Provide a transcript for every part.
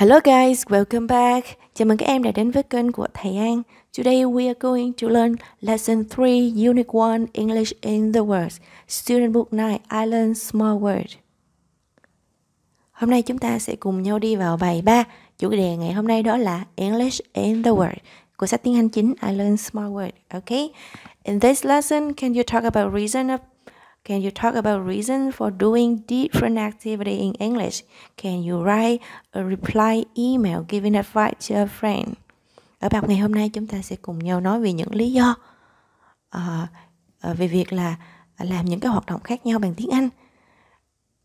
Hello guys, welcome back. Chào mừng các em đã đến với kênh của thầy An. Today we are going to learn lesson 3 Unit 1 English in the World, Student Book 9 Island Small word. Hôm nay chúng ta sẽ cùng nhau đi vào bài 3. Chủ đề ngày hôm nay đó là English in the World của sách tiếng Anh chính Island Small word. Okay? In this lesson, can you talk about reason of Can you talk about reason for doing different activity in English? Can you write a reply email giving advice to a friend? Ở bài học ngày hôm nay chúng ta sẽ cùng nhau nói về những lý do à, về việc là làm những cái hoạt động khác nhau bằng tiếng Anh.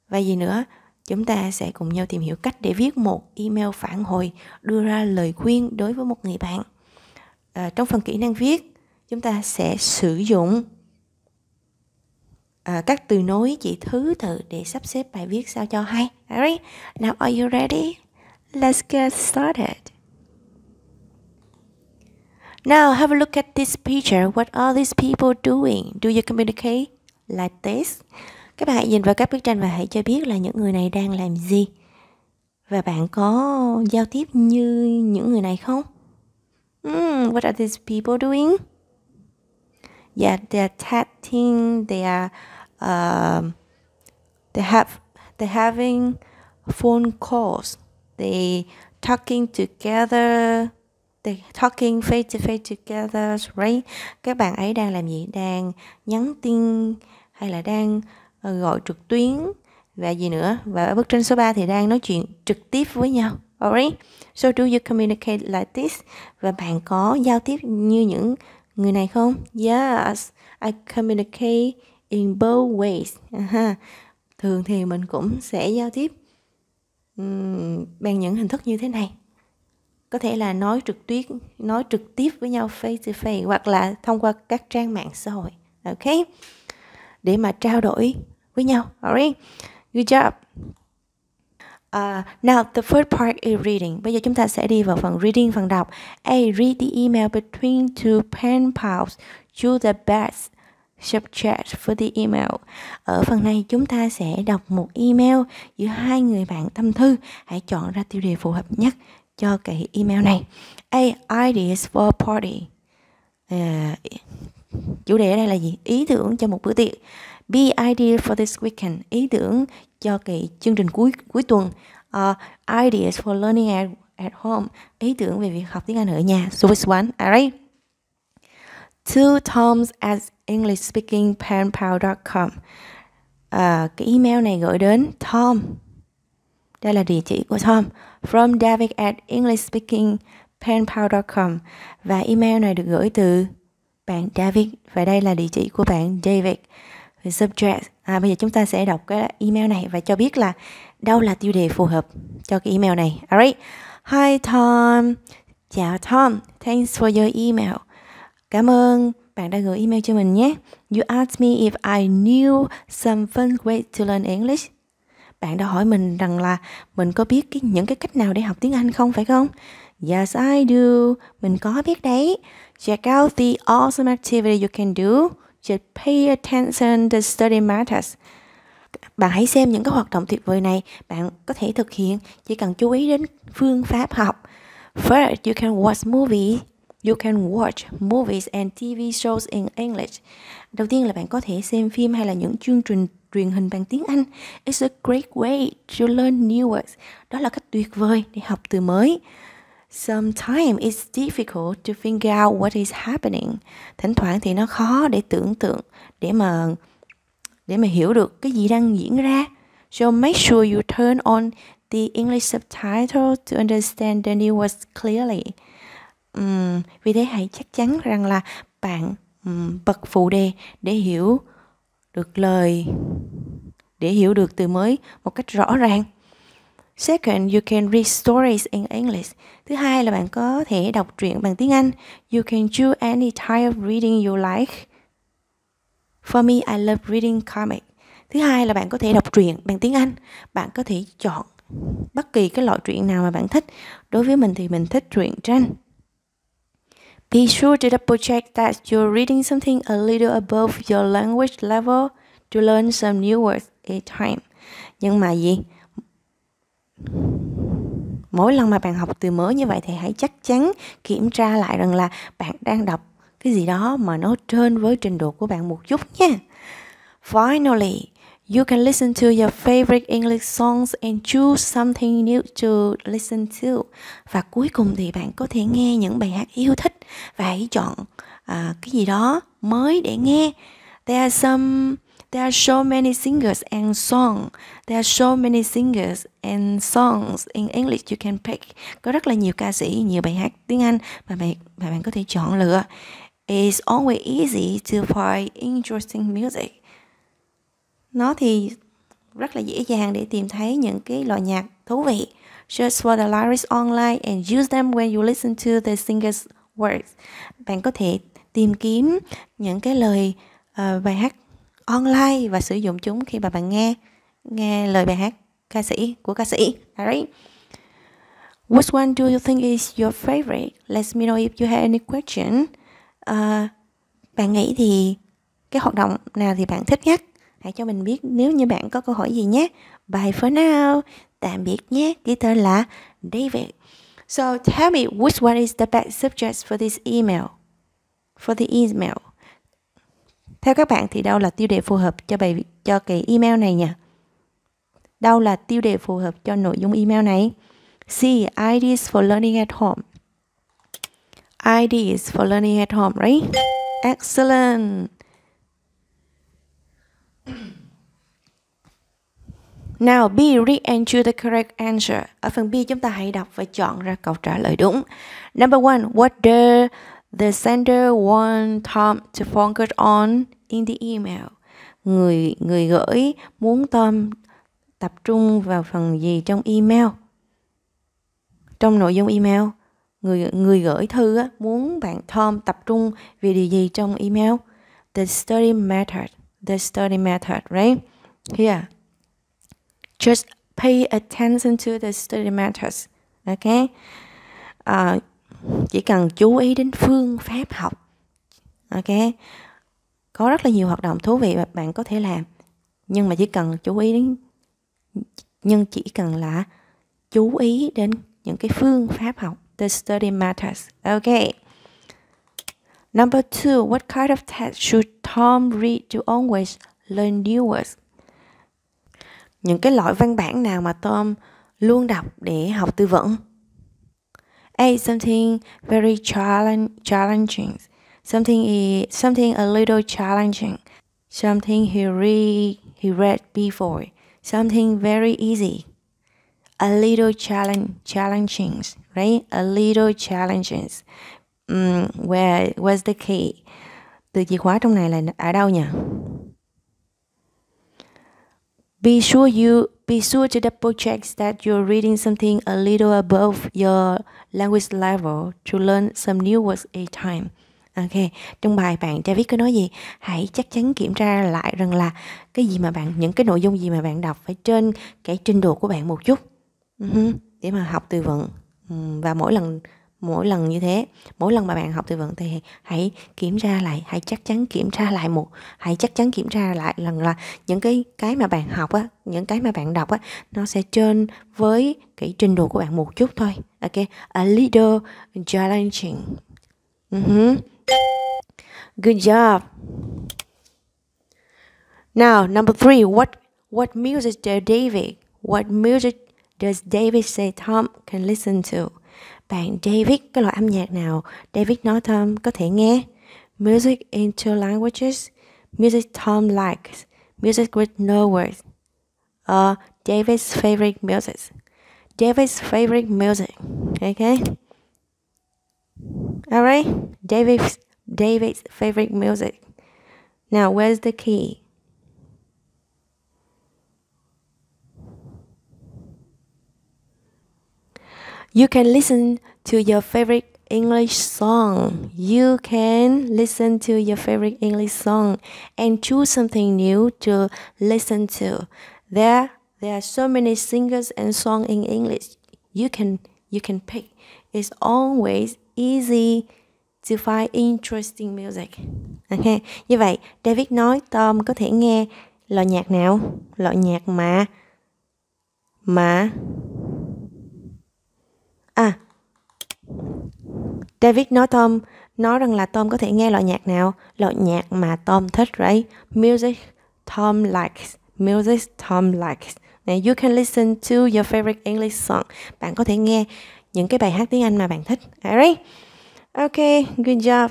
Và gì nữa, chúng ta sẽ cùng nhau tìm hiểu cách để viết một email phản hồi đưa ra lời khuyên đối với một người bạn. À, trong phần kỹ năng viết, chúng ta sẽ sử dụng à, các từ nối chỉ thứ tự để sắp xếp bài viết sao cho hay. Alright, now are you ready? Let's get started. Now have a look at this picture. What are these people doing? Do you communicate like this? Các bạn hãy nhìn vào các bức tranh và hãy cho biết là những người này đang làm gì. Và bạn có giao tiếp như những người này không? Mm, what are these people doing? Yeah, they are chatting, they are um, they have they having phone calls they talking together they talking face to face together right các bạn ấy đang làm gì đang nhắn tin hay là đang ờ, gọi trực tuyến và gì nữa và ở bức tranh số 3 thì đang nói chuyện trực tiếp với nhau alright so do you communicate like this và bạn có giao tiếp như những người này không yes I communicate in both ways thường thì mình cũng sẽ giao tiếp bằng những hình thức như thế này có thể là nói trực tuyến nói trực tiếp với nhau face to face hoặc là thông qua các trang mạng xã hội ok để mà trao đổi với nhau alright good job Uh, now the first part is reading. Bây giờ chúng ta sẽ đi vào phần reading phần đọc. A read the email between two pen pals. Choose the best subject for the email. Ở phần này chúng ta sẽ đọc một email giữa hai người bạn tâm thư. Hãy chọn ra tiêu đề phù hợp nhất cho cái email này. A. Ideas for party. À, chủ đề ở đây là gì? Ý tưởng cho một bữa tiệc. B. Idea for this weekend. Ý tưởng cho cái chương trình cuối cuối tuần. Uh, ideas for learning at, at home. Ý tưởng về việc học tiếng Anh ở nhà. So which one? Alright. Two Toms as EnglishSpeakingPanpal. com à, cái email này gửi đến Tom đây là địa chỉ của Tom from David at EnglishSpeakingPanpal. com và email này được gửi từ bạn David và đây là địa chỉ của bạn David subject à, bây giờ chúng ta sẽ đọc cái email này và cho biết là đâu là tiêu đề phù hợp cho cái email này alright hi Tom chào Tom thanks for your email cảm ơn bạn đã gửi email cho mình nhé. You asked me if I knew some fun way to learn English. Bạn đã hỏi mình rằng là mình có biết cái, những cái cách nào để học tiếng Anh không phải không? Yes, I do. Mình có biết đấy. Check out the awesome activity you can do. Just pay attention to study matters. Bạn hãy xem những cái hoạt động tuyệt vời này bạn có thể thực hiện chỉ cần chú ý đến phương pháp học. First, you can watch movie. You can watch movies and TV shows in English. Đầu tiên là bạn có thể xem phim hay là những chương trình truyền hình bằng tiếng Anh. It's a great way to learn new words. Đó là cách tuyệt vời để học từ mới. Sometimes it's difficult to figure out what is happening. Thỉnh thoảng thì nó khó để tưởng tượng, để mà để mà hiểu được cái gì đang diễn ra. So make sure you turn on the English subtitle to understand the new words clearly um, vì thế hãy chắc chắn rằng là bạn um, bật phụ đề để hiểu được lời để hiểu được từ mới một cách rõ ràng Second, you can read stories in English. Thứ hai là bạn có thể đọc truyện bằng tiếng Anh. You can choose any type of reading you like. For me, I love reading comic. Thứ hai là bạn có thể đọc truyện bằng tiếng Anh. Bạn có thể chọn bất kỳ cái loại truyện nào mà bạn thích. Đối với mình thì mình thích truyện tranh. Be sure to double check that you're reading something a little above your language level to learn some new words each time. Nhưng mà gì? Mỗi lần mà bạn học từ mới như vậy thì hãy chắc chắn kiểm tra lại rằng là bạn đang đọc cái gì đó mà nó trên với trình độ của bạn một chút nha. Finally, You can listen to your favorite English songs and choose something new to listen to. Và cuối cùng thì bạn có thể nghe những bài hát yêu thích và hãy chọn à, cái gì đó mới để nghe. There are some There are so many singers and songs. There are so many singers and songs in English you can pick. Có rất là nhiều ca sĩ, nhiều bài hát tiếng Anh mà bạn mà bạn có thể chọn lựa. It's always easy to find interesting music nó thì rất là dễ dàng để tìm thấy những cái loại nhạc thú vị. Search for the lyrics online and use them when you listen to the singer's words. Bạn có thể tìm kiếm những cái lời uh, bài hát online và sử dụng chúng khi mà bạn nghe nghe lời bài hát ca sĩ của ca sĩ. Alright. Which one do you think is your favorite? Let me know if you have any question. Uh, bạn nghĩ thì cái hoạt động nào thì bạn thích nhất? hãy cho mình biết nếu như bạn có câu hỏi gì nhé bye for now tạm biệt nhé ghi tên là David so tell me which one is the best subject for this email for the email theo các bạn thì đâu là tiêu đề phù hợp cho bài cho cái email này nhỉ đâu là tiêu đề phù hợp cho nội dung email này C ideas for learning at home ideas for learning at home right excellent Now B read and choose the correct answer. Ở phần B chúng ta hãy đọc và chọn ra câu trả lời đúng. Number one, what the the sender want Tom to focus on in the email. Người người gửi muốn Tom tập trung vào phần gì trong email? Trong nội dung email, người người gửi thư á, muốn bạn Tom tập trung về điều gì trong email? The study method, the study method, right? Here. Just pay attention to the study matters, Ok. À, chỉ cần chú ý đến phương pháp học. Ok. Có rất là nhiều hoạt động thú vị mà bạn có thể làm. Nhưng mà chỉ cần chú ý đến nhưng chỉ cần là chú ý đến những cái phương pháp học the study matters, Okay. Number two, what kind of text should Tom read to always learn new words? những cái loại văn bản nào mà Tom luôn đọc để học tư vấn. A. Something very challenging. Something is, something a little challenging. Something he read he read before. Something very easy. A little challenge challenging, right? A little challenges. Um, where was the key? Từ chìa khóa trong này là ở đâu nhỉ? Be sure you be sure to double check that you're reading something a little above your language level to learn some new words each time. Ok, trong bài bạn cho David có nói gì? Hãy chắc chắn kiểm tra lại rằng là cái gì mà bạn những cái nội dung gì mà bạn đọc phải trên cái trình độ của bạn một chút. Uh-huh. Để mà học từ vựng ừ, và mỗi lần mỗi lần như thế mỗi lần mà bạn học từ vựng thì hãy kiểm tra lại hãy chắc chắn kiểm tra lại một hãy chắc chắn kiểm tra lại lần là những cái cái mà bạn học á những cái mà bạn đọc á nó sẽ trên với cái trình độ của bạn một chút thôi ok a little challenging uh-huh. good job now number three what what music does David what music does David say Tom can listen to bạn David cái loại âm nhạc nào David Northam có thể nghe Music in two languages Music Tom likes Music with no words uh, David's favorite music David's favorite music okay alright David's David's favorite music now where's the key You can listen to your favorite English song. You can listen to your favorite English song and choose something new to listen to. There there are so many singers and songs in English. You can you can pick. It's always easy to find interesting music. Okay. Như vậy, David nói Tom có thể nghe loại nhạc nào? Loại nhạc mà mà À, David nói Tom nói rằng là Tom có thể nghe loại nhạc nào, loại nhạc mà Tom thích right? Music Tom likes, music Tom likes. Này, you can listen to your favorite English song. Bạn có thể nghe những cái bài hát tiếng Anh mà bạn thích. Alright. Okay, good job.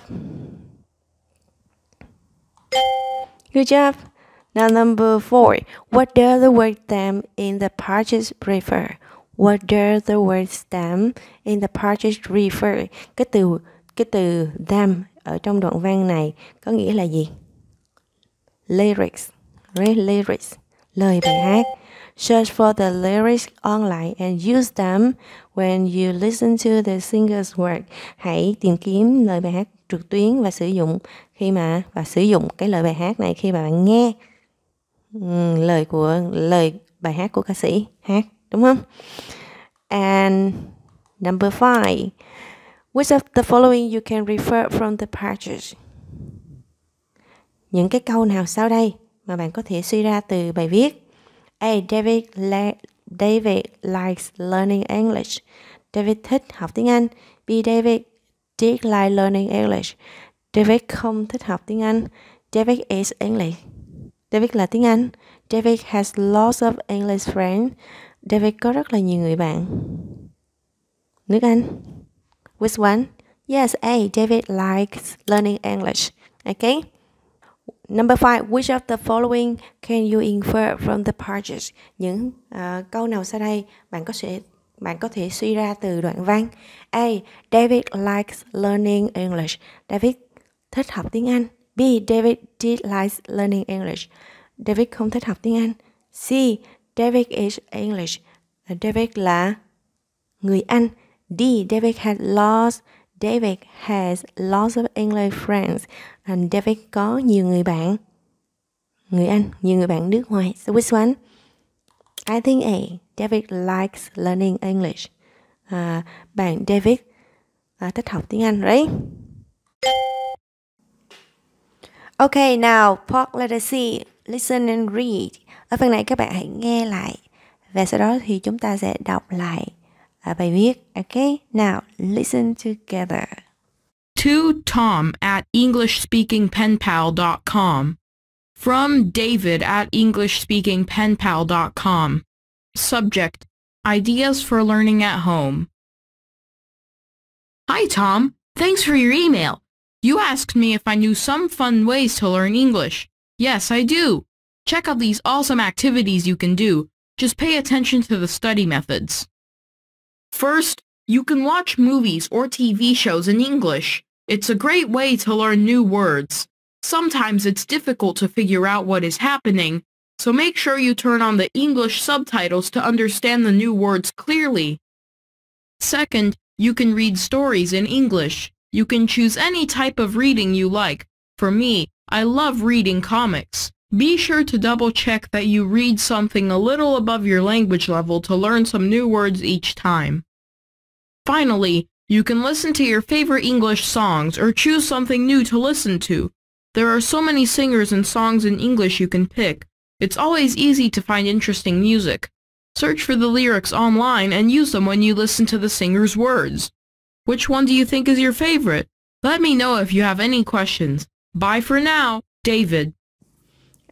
Good job. Now number four. What does the word dam in the purchase refer? water the word dam in the Portuguese refer? cái từ cái từ "them" ở trong đoạn văn này có nghĩa là gì lyrics right? lyrics lời bài hát Search for the lyrics online and use them when you listen to the singer's work. Hãy tìm kiếm lời bài hát trực tuyến và sử dụng khi mà và sử dụng cái lời bài hát này khi mà bạn nghe ừ, lời của lời bài hát của ca sĩ hát đúng không? And number five, which of the following you can refer from the passage? Những cái câu nào sau đây mà bạn có thể suy ra từ bài viết? A. David le- David likes learning English. David thích học tiếng Anh. B. David did like learning English. David không thích học tiếng Anh. David is English. David là tiếng Anh. David has lots of English friends. David có rất là nhiều người bạn. Nước Anh. Which one? Yes, A. David likes learning English. Okay. Number five, which of the following can you infer from the passage? Những uh, câu nào sau đây bạn có thể bạn có thể suy ra từ đoạn văn. A. David likes learning English. David thích học tiếng Anh. B. David did likes learning English. David không thích học tiếng Anh. C. David is English. David là người Anh. D. David has lost. David has lots of English friends. And David có nhiều người bạn. Người Anh, nhiều người bạn nước ngoài. So which one? I think A. David likes learning English. À, bạn David à, thích học tiếng Anh, right? Okay, now, Park, let us see listen and read ở phần này các bạn hãy nghe lại và sau đó thì chúng ta sẽ đọc lại bài viết okay now listen together to Tom at EnglishSpeakingPenPal.com. From David at EnglishSpeakingPenPal.com. Subject, Ideas for Learning at Home. Hi, Tom. Thanks for your email. You asked me if I knew some fun ways to learn English. Yes, I do. Check out these awesome activities you can do. Just pay attention to the study methods. First, you can watch movies or TV shows in English. It's a great way to learn new words. Sometimes it's difficult to figure out what is happening, so make sure you turn on the English subtitles to understand the new words clearly. Second, you can read stories in English. You can choose any type of reading you like. For me, I love reading comics. Be sure to double check that you read something a little above your language level to learn some new words each time. Finally, you can listen to your favorite English songs or choose something new to listen to. There are so many singers and songs in English you can pick. It's always easy to find interesting music. Search for the lyrics online and use them when you listen to the singer's words. Which one do you think is your favorite? Let me know if you have any questions. Bye for now, David.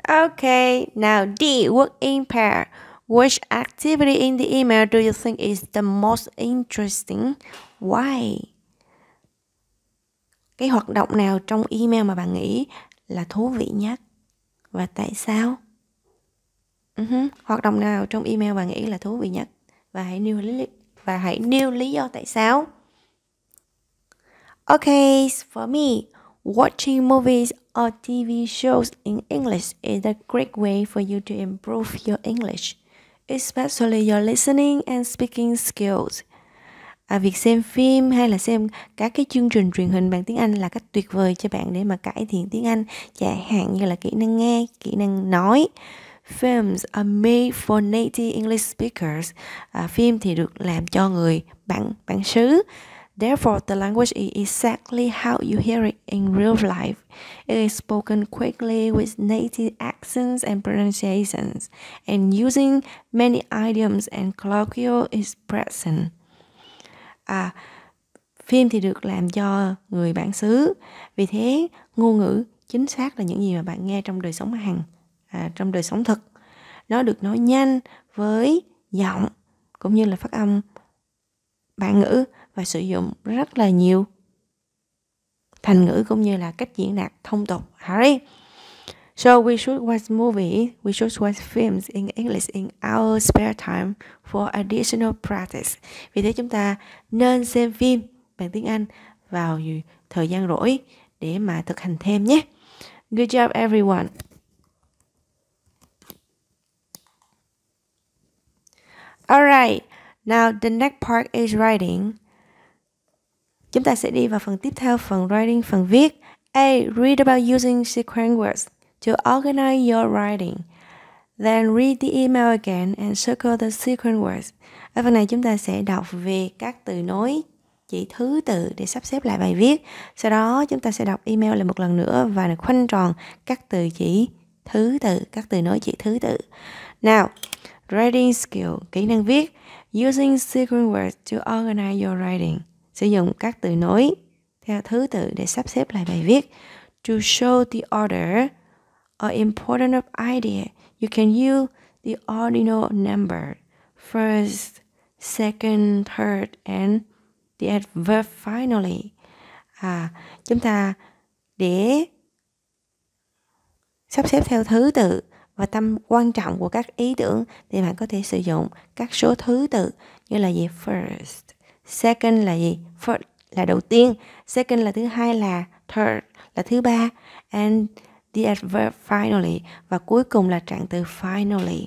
Okay, now D, work in pair. Which activity in the email do you think is the most interesting? Why? Cái hoạt động nào trong email mà bạn nghĩ là thú vị nhất? Và tại sao? Uh-huh. Hoạt động nào trong email bạn nghĩ là thú vị nhất? Và hãy nêu lý và hãy nêu lý do tại sao. Okay, for me, Watching movies or TV shows in English is a great way for you to improve your English, especially your listening and speaking skills. À, việc xem phim hay là xem các cái chương trình truyền hình bằng tiếng Anh là cách tuyệt vời cho bạn để mà cải thiện tiếng Anh, chẳng hạn như là kỹ năng nghe, kỹ năng nói. Films are made for native English speakers. À, phim thì được làm cho người bản bản xứ Therefore, the language is exactly how you hear it in real life. It is spoken quickly with native accents and pronunciations, and using many idioms and colloquial expressions. À, phim thì được làm cho người bản xứ, vì thế ngôn ngữ chính xác là những gì mà bạn nghe trong đời sống hàng, à, trong đời sống thực. Nó được nói nhanh với giọng cũng như là phát âm bản ngữ và sử dụng rất là nhiều thành ngữ cũng như là cách diễn đạt thông tục. Alright. So we should watch movies, we should watch films in English in our spare time for additional practice. Vì thế chúng ta nên xem phim bằng tiếng Anh vào thời gian rỗi để mà thực hành thêm nhé. Good job everyone. Alright. Now the next part is writing. Chúng ta sẽ đi vào phần tiếp theo, phần writing, phần viết. A. Read about using sequence words to organize your writing. Then read the email again and circle the sequence words. Ở phần này chúng ta sẽ đọc về các từ nối chỉ thứ tự để sắp xếp lại bài viết. Sau đó chúng ta sẽ đọc email lại một lần nữa và khoanh tròn các từ chỉ thứ tự, các từ nối chỉ thứ tự. Now, writing skill, kỹ năng viết. Using sequence words to organize your writing. Sử dụng các từ nối theo thứ tự để sắp xếp lại bài viết. To show the order or importance of idea, you can use the ordinal number. First, second, third, and the adverb finally. À, chúng ta để sắp xếp theo thứ tự và tầm quan trọng của các ý tưởng thì bạn có thể sử dụng các số thứ tự như là gì first, second là gì? First là đầu tiên, second là thứ hai là third là thứ ba and the adverb finally và cuối cùng là trạng từ finally.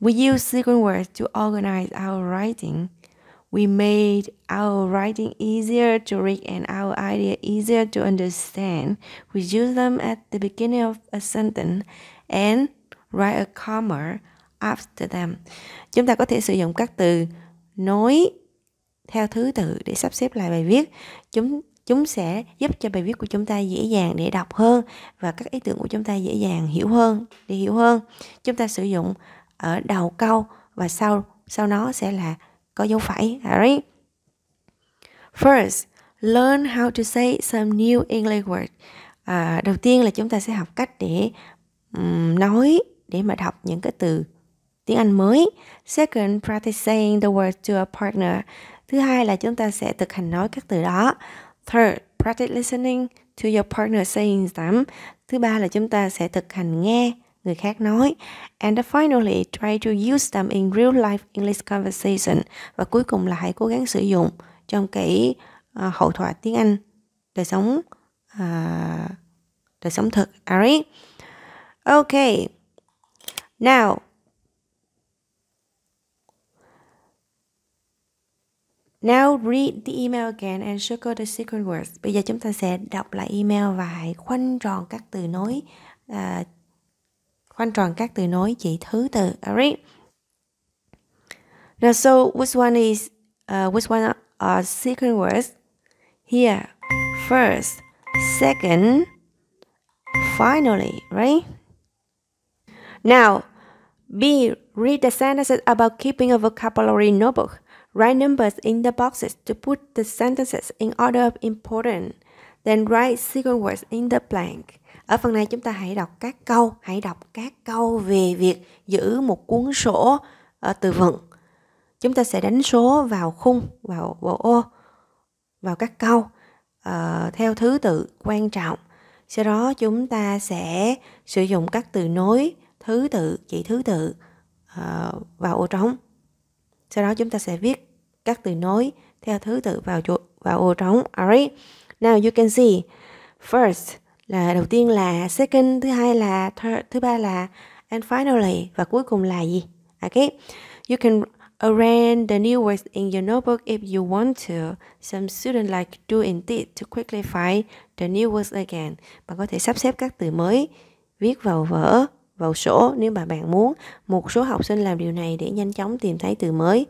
We use sequence words to organize our writing. We made our writing easier to read and our idea easier to understand. We use them at the beginning of a sentence and write a comma after them. Chúng ta có thể sử dụng các từ nối theo thứ tự để sắp xếp lại bài viết. Chúng chúng sẽ giúp cho bài viết của chúng ta dễ dàng để đọc hơn và các ý tưởng của chúng ta dễ dàng hiểu hơn để hiểu hơn chúng ta sử dụng ở đầu câu và sau sau nó sẽ là có dấu phẩy Alright. first learn how to say some new English words. à, đầu tiên là chúng ta sẽ học cách để um, nói để mà học những cái từ tiếng Anh mới. Second, practicing the word to a partner. Thứ hai là chúng ta sẽ thực hành nói các từ đó. Third, practice listening to your partner saying them. Thứ ba là chúng ta sẽ thực hành nghe người khác nói. And finally, try to use them in real life English conversation. Và cuối cùng là hãy cố gắng sử dụng trong cái uh, hậu thoại tiếng Anh đời sống uh, đời sống thực. Alright. Okay now. Now read the email again and circle the secret words. Bây giờ chúng ta sẽ đọc lại email và hãy khoanh tròn các từ nối uh, khoanh tròn các từ nối chỉ thứ từ. Alright. Now so which one is uh, which one are secret words? Here, first, second, finally, right? Now, B. Read the sentences about keeping a vocabulary notebook. Write numbers in the boxes to put the sentences in order of importance. Then write sequence words in the blank. Ở phần này chúng ta hãy đọc các câu, hãy đọc các câu về việc giữ một cuốn sổ ở ờ, từ vựng. Chúng ta sẽ đánh số vào khung, vào bộ ô, vào các câu uh, theo thứ tự quan trọng. Sau đó chúng ta sẽ sử dụng các từ nối thứ tự chỉ thứ tự uh, vào ô trống sau đó chúng ta sẽ viết các từ nối theo thứ tự vào chỗ vào ô trống alright now you can see first là đầu tiên là second thứ hai là third thứ ba là and finally và cuối cùng là gì okay you can arrange the new words in your notebook if you want to. Some students like do indeed to quickly find the new words again. Bạn có thể sắp xếp các từ mới viết vào vở vào sổ nếu mà bạn muốn. Một số học sinh làm điều này để nhanh chóng tìm thấy từ mới.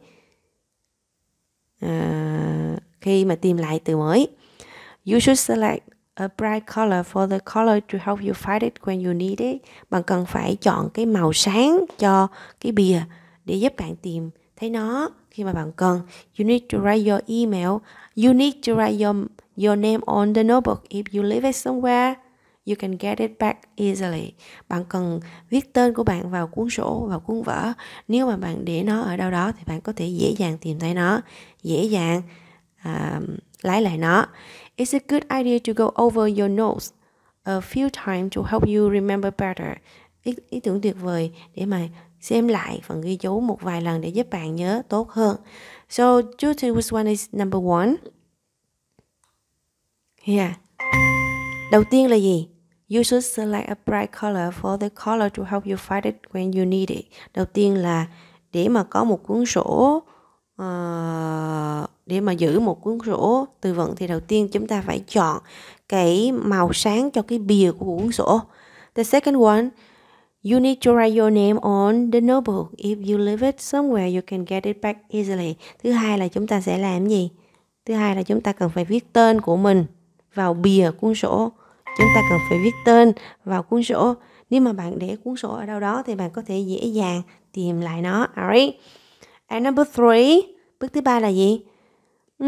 À, khi mà tìm lại từ mới. You should select a bright color for the color to help you find it when you need it. Bạn cần phải chọn cái màu sáng cho cái bìa để giúp bạn tìm thấy nó khi mà bạn cần. You need to write your email. You need to write your your name on the notebook if you leave it somewhere. You can get it back easily. Bạn cần viết tên của bạn vào cuốn sổ, vào cuốn vở. Nếu mà bạn để nó ở đâu đó thì bạn có thể dễ dàng tìm thấy nó, dễ dàng uh, um, lái lại nó. It's a good idea to go over your notes a few times to help you remember better. Ý, ý tưởng tuyệt vời để mà xem lại phần ghi chú một vài lần để giúp bạn nhớ tốt hơn. So, choose which one is number one. Yeah. Đầu tiên là gì? You should select a bright color for the color to help you find it when you need it. Đầu tiên là để mà có một cuốn sổ uh, để mà giữ một cuốn sổ từ vựng thì đầu tiên chúng ta phải chọn cái màu sáng cho cái bìa của cuốn sổ. The second one, you need to write your name on the notebook. If you leave it somewhere, you can get it back easily. Thứ hai là chúng ta sẽ làm gì? Thứ hai là chúng ta cần phải viết tên của mình vào bìa cuốn sổ chúng ta cần phải viết tên vào cuốn sổ nếu mà bạn để cuốn sổ ở đâu đó thì bạn có thể dễ dàng tìm lại nó alright and number three bước thứ ba là gì mm,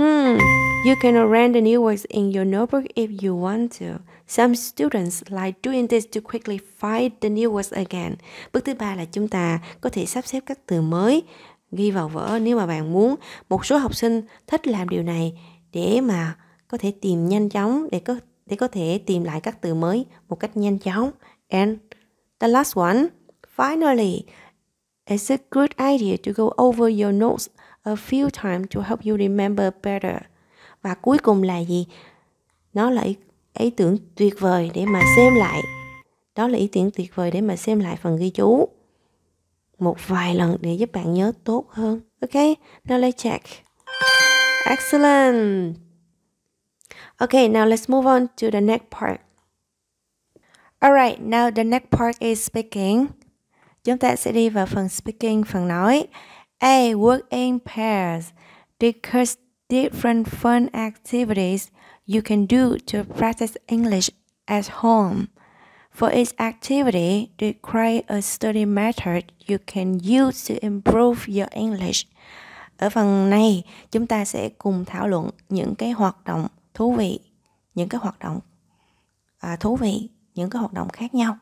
you can arrange the new works in your notebook if you want to some students like doing this to quickly find the new words again bước thứ ba là chúng ta có thể sắp xếp các từ mới ghi vào vở nếu mà bạn muốn một số học sinh thích làm điều này để mà có thể tìm nhanh chóng để có để có thể tìm lại các từ mới một cách nhanh chóng. And the last one, finally, it's a good idea to go over your notes a few times to help you remember better. Và cuối cùng là gì? Nó là ý, ý tưởng tuyệt vời để mà xem lại. Đó là ý tưởng tuyệt vời để mà xem lại phần ghi chú một vài lần để giúp bạn nhớ tốt hơn. Ok, now let's check. Excellent. Okay, now let's move on to the next part. All right, now the next part is speaking. Chúng ta sẽ đi vào phần speaking, phần nói. A. Work in pairs. Discuss different fun activities you can do to practice English at home. For each activity, describe a study method you can use to improve your English. Ở phần này, chúng ta sẽ cùng thảo luận những cái hoạt động thú vị những cái hoạt động à, thú vị những cái hoạt động khác nhau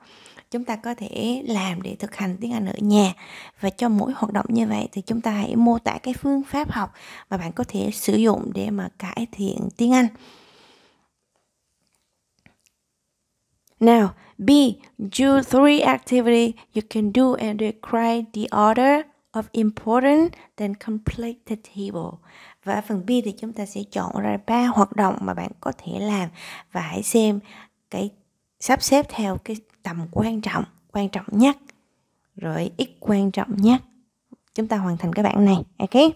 chúng ta có thể làm để thực hành tiếng Anh ở nhà và cho mỗi hoạt động như vậy thì chúng ta hãy mô tả cái phương pháp học mà bạn có thể sử dụng để mà cải thiện tiếng Anh. Now, B, do three activity you can do and describe the order of important then complete the table và ở phần B thì chúng ta sẽ chọn ra ba hoạt động mà bạn có thể làm và hãy xem cái sắp xếp theo cái tầm quan trọng quan trọng nhất rồi ít quan trọng nhất chúng ta hoàn thành cái bảng này ok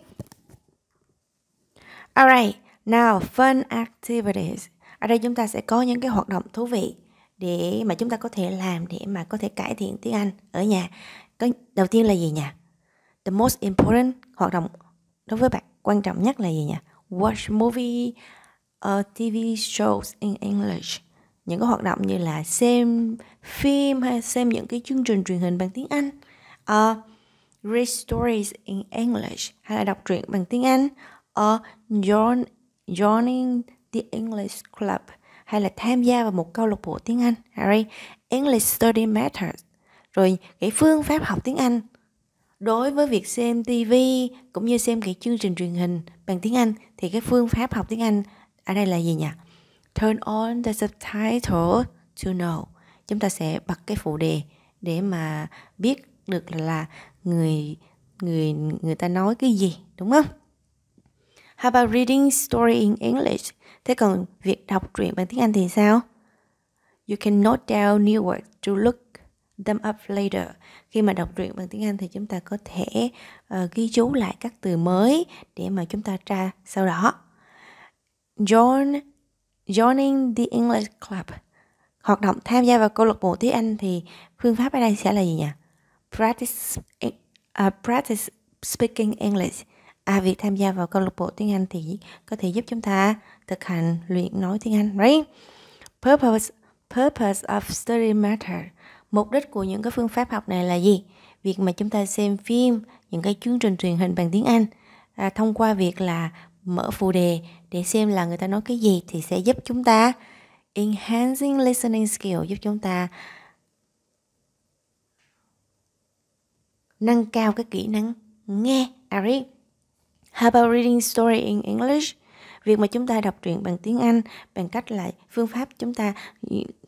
alright now fun activities ở đây chúng ta sẽ có những cái hoạt động thú vị để mà chúng ta có thể làm để mà có thể cải thiện tiếng Anh ở nhà. Cái đầu tiên là gì nhỉ? The most important hoạt động đối với bạn quan trọng nhất là gì nhỉ watch movie uh, ờ, TV shows in English những cái hoạt động như là xem phim hay xem những cái chương trình truyền hình bằng tiếng Anh uh, read stories in English hay là đọc truyện bằng tiếng Anh uh, join joining the English club hay là tham gia vào một câu lạc bộ tiếng Anh Harry English study matters rồi cái phương pháp học tiếng Anh Đối với việc xem TV cũng như xem các chương trình truyền hình bằng tiếng Anh thì cái phương pháp học tiếng Anh ở đây là gì nhỉ? Turn on the subtitle to know. Chúng ta sẽ bật cái phụ đề để mà biết được là người người người ta nói cái gì, đúng không? How about reading story in English? Thế còn việc đọc truyện bằng tiếng Anh thì sao? You can note down new words to look them up later. Khi mà đọc truyện bằng tiếng Anh thì chúng ta có thể uh, ghi chú lại các từ mới để mà chúng ta tra sau đó. Join joining the English club. Hoạt động tham gia vào câu lạc bộ tiếng Anh thì phương pháp ở đây sẽ là gì nhỉ? Practice uh, practice speaking English. À, việc tham gia vào câu lạc bộ tiếng Anh thì có thể giúp chúng ta thực hành luyện nói tiếng Anh, right? Purpose purpose of study matter mục đích của những cái phương pháp học này là gì việc mà chúng ta xem phim những cái chương trình truyền hình bằng tiếng anh à, thông qua việc là mở phụ đề để xem là người ta nói cái gì thì sẽ giúp chúng ta enhancing listening skill giúp chúng ta nâng cao cái kỹ năng nghe à How about reading story in English? việc mà chúng ta đọc truyện bằng tiếng Anh bằng cách là phương pháp chúng ta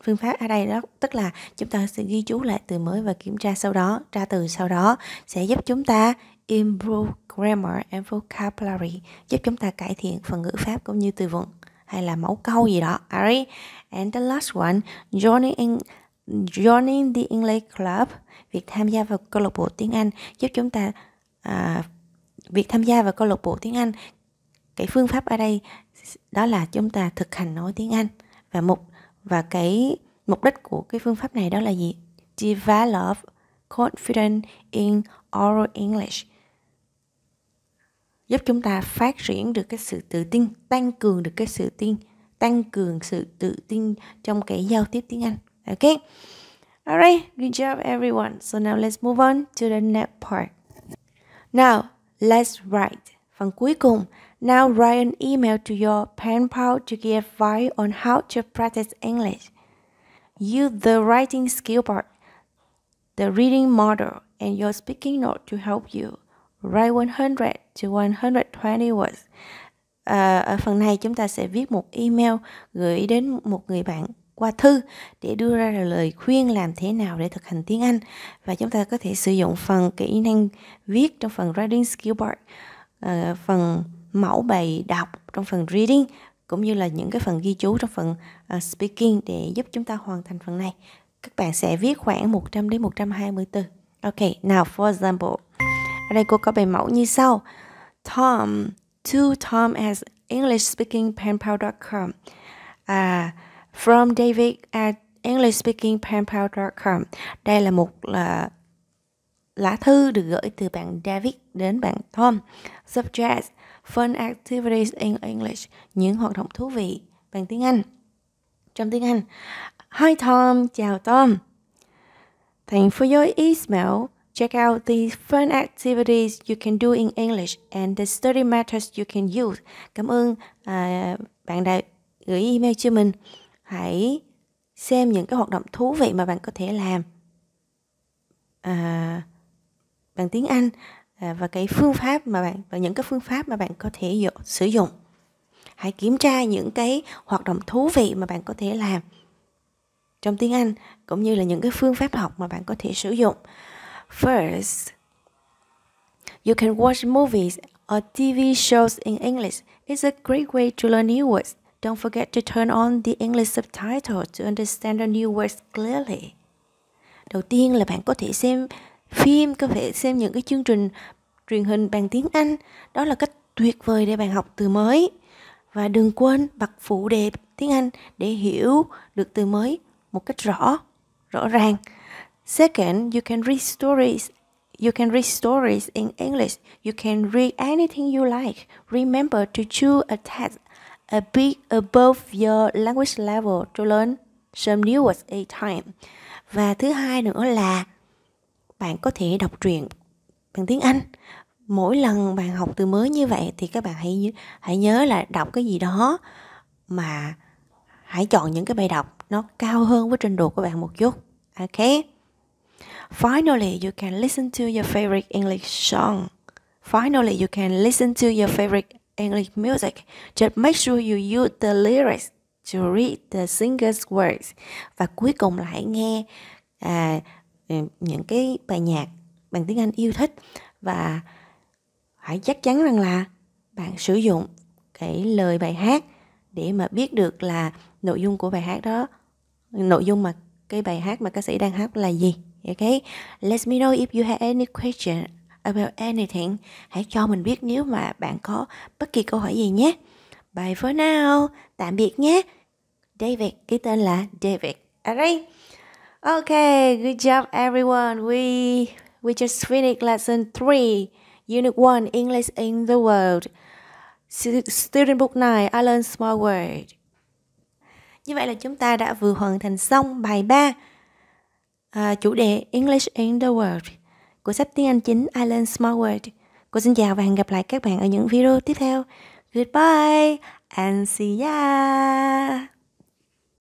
phương pháp ở đây đó tức là chúng ta sẽ ghi chú lại từ mới và kiểm tra sau đó tra từ sau đó sẽ giúp chúng ta improve grammar and vocabulary giúp chúng ta cải thiện phần ngữ pháp cũng như từ vựng hay là mẫu câu gì đó alright and the last one joining joining the English club việc tham gia vào câu lạc bộ tiếng Anh giúp chúng ta à, việc tham gia vào câu lạc bộ tiếng Anh cái phương pháp ở đây đó là chúng ta thực hành nói tiếng Anh và mục và cái mục đích của cái phương pháp này đó là gì? Develop confidence in oral English giúp chúng ta phát triển được cái sự tự tin, tăng cường được cái sự tin, tăng cường sự tự tin trong cái giao tiếp tiếng Anh. Okay. Alright, good job everyone. So now let's move on to the next part. Now, let's write. Phần cuối cùng Now write an email to your pen pal to give advice on how to practice English. Use the writing skill part, the reading model, and your speaking note to help you. Write 100 to 120 words. À, ở phần này chúng ta sẽ viết một email gửi đến một người bạn qua thư để đưa ra lời khuyên làm thế nào để thực hành tiếng Anh và chúng ta có thể sử dụng phần kỹ năng viết trong phần writing skill part, à, phần mẫu bài đọc trong phần reading cũng như là những cái phần ghi chú trong phần uh, speaking để giúp chúng ta hoàn thành phần này. Các bạn sẽ viết khoảng 100 đến 120 từ. Ok, now for example. Ở đây cô có bài mẫu như sau. Tom to Tom at englishspeakingpenpal.com uh, à, from David at englishspeakingpenpal.com Đây là một là lá thư được gửi từ bạn David đến bạn Tom. Subject Fun activities in English, những hoạt động thú vị bằng tiếng Anh. Trong tiếng Anh, Hi Tom, chào Tom. Thank for your email. Check out the fun activities you can do in English and the study methods you can use. Cảm ơn à, bạn đã gửi email cho mình. Hãy xem những cái hoạt động thú vị mà bạn có thể làm à, bằng tiếng Anh À, và cái phương pháp mà bạn và những cái phương pháp mà bạn có thể dự, sử dụng hãy kiểm tra những cái hoạt động thú vị mà bạn có thể làm trong tiếng Anh cũng như là những cái phương pháp học mà bạn có thể sử dụng first you can watch movies or TV shows in English it's a great way to learn new words don't forget to turn on the English subtitle to understand the new words clearly đầu tiên là bạn có thể xem phim có thể xem những cái chương trình truyền hình bằng tiếng anh đó là cách tuyệt vời để bạn học từ mới và đừng quên bật phụ đề tiếng anh để hiểu được từ mới một cách rõ rõ ràng second you can read stories You can read stories in English. You can read anything you like. Remember to choose a text a bit above your language level to learn some new words a time. Và thứ hai nữa là bạn có thể đọc truyện bằng tiếng Anh mỗi lần bạn học từ mới như vậy thì các bạn hãy hãy nhớ là đọc cái gì đó mà hãy chọn những cái bài đọc nó cao hơn với trình độ của bạn một chút ok finally you can listen to your favorite english song finally you can listen to your favorite english music just make sure you use the lyrics to read the singer's words và cuối cùng là hãy nghe à, Ờ, những cái bài nhạc bằng tiếng Anh yêu thích và hãy chắc chắn rằng là bạn sử dụng cái lời bài hát để mà biết được là nội dung của bài hát đó nội dung mà cái bài hát mà ca sĩ đang hát là gì okay let me know if you have any question about anything hãy cho mình biết nếu mà bạn có bất kỳ câu hỏi gì nhé bye for now tạm biệt nhé David cái tên là David ở đây Okay, good job everyone. We we just finished lesson 3, unit 1, English in the world. Student book 9, I learned small word. Như vậy là chúng ta đã vừa hoàn thành xong bài 3 à, chủ đề English in the world của sách tiếng Anh chính I learned small word. Cô xin chào và hẹn gặp lại các bạn ở những video tiếp theo. Goodbye and see ya.